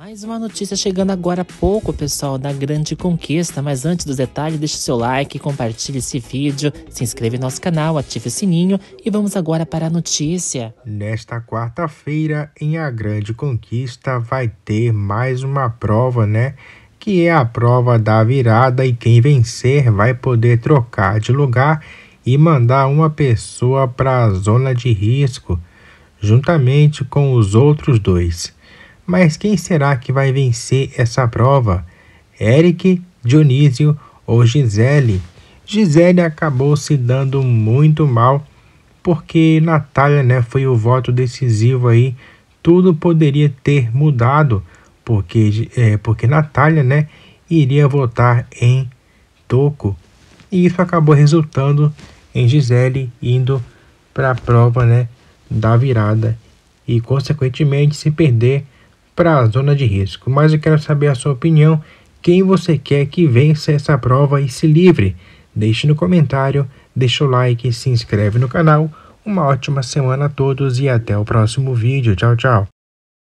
Mais uma notícia chegando agora há pouco, pessoal, da Grande Conquista. Mas antes dos detalhes, deixe seu like, compartilhe esse vídeo, se inscreva no nosso canal, ative o sininho e vamos agora para a notícia. Nesta quarta-feira, em A Grande Conquista, vai ter mais uma prova, né? Que é a prova da virada e quem vencer vai poder trocar de lugar e mandar uma pessoa para a zona de risco, juntamente com os outros dois. Mas quem será que vai vencer essa prova? Eric, Dionísio ou Gisele? Gisele acabou se dando muito mal porque Natália né, foi o voto decisivo aí. Tudo poderia ter mudado porque, é, porque Natália né, iria votar em Toco. E isso acabou resultando em Gisele indo para a prova né, da virada e, consequentemente, se perder para a zona de risco, mas eu quero saber a sua opinião. Quem você quer que vença essa prova e se livre? Deixe no comentário, deixa o like, se inscreve no canal. Uma ótima semana a todos e até o próximo vídeo. Tchau, tchau.